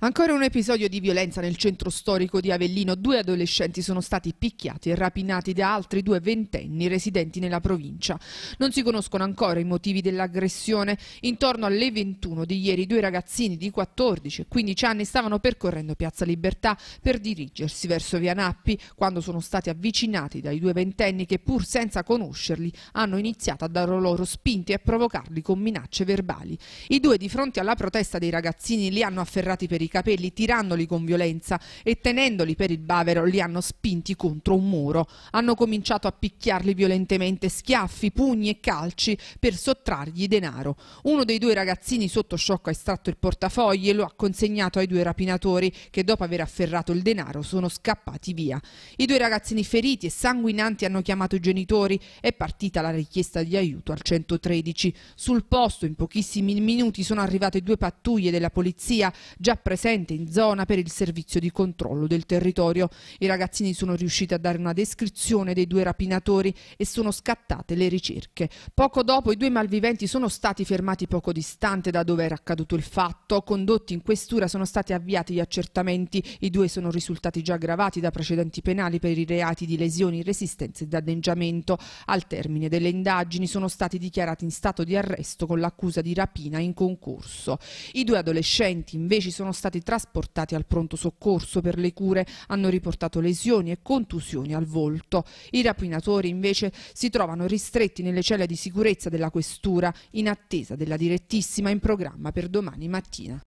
Ancora un episodio di violenza nel centro storico di Avellino. Due adolescenti sono stati picchiati e rapinati da altri due ventenni residenti nella provincia. Non si conoscono ancora i motivi dell'aggressione. Intorno alle 21 di ieri due ragazzini di 14 e 15 anni stavano percorrendo Piazza Libertà per dirigersi verso Via Nappi quando sono stati avvicinati dai due ventenni che pur senza conoscerli hanno iniziato a dar loro spinti e a provocarli con minacce verbali. I due di fronte alla protesta dei ragazzini li hanno afferrati per i i capelli tirandoli con violenza e tenendoli per il bavero li hanno spinti contro un muro. Hanno cominciato a picchiarli violentemente, schiaffi, pugni e calci per sottrargli denaro. Uno dei due ragazzini sotto shock ha estratto il portafogli e lo ha consegnato ai due rapinatori che dopo aver afferrato il denaro sono scappati via. I due ragazzini feriti e sanguinanti hanno chiamato i genitori, è partita la richiesta di aiuto al 113. Sul posto in pochissimi minuti sono arrivate due pattuglie della polizia già presenti presente in zona per il servizio di controllo del territorio. I ragazzini sono riusciti a dare una descrizione dei due rapinatori e sono scattate le ricerche. Poco dopo i due malviventi sono stati fermati poco distante da dove era accaduto il fatto. Condotti in questura sono stati avviati gli accertamenti. I due sono risultati già aggravati da precedenti penali per i reati di lesioni, resistenza e danneggiamento. Al termine delle indagini sono stati dichiarati in stato di arresto con l'accusa di rapina in concorso. I due adolescenti invece sono stati stati trasportati al pronto soccorso per le cure, hanno riportato lesioni e contusioni al volto. I rapinatori invece si trovano ristretti nelle celle di sicurezza della questura in attesa della direttissima in programma per domani mattina.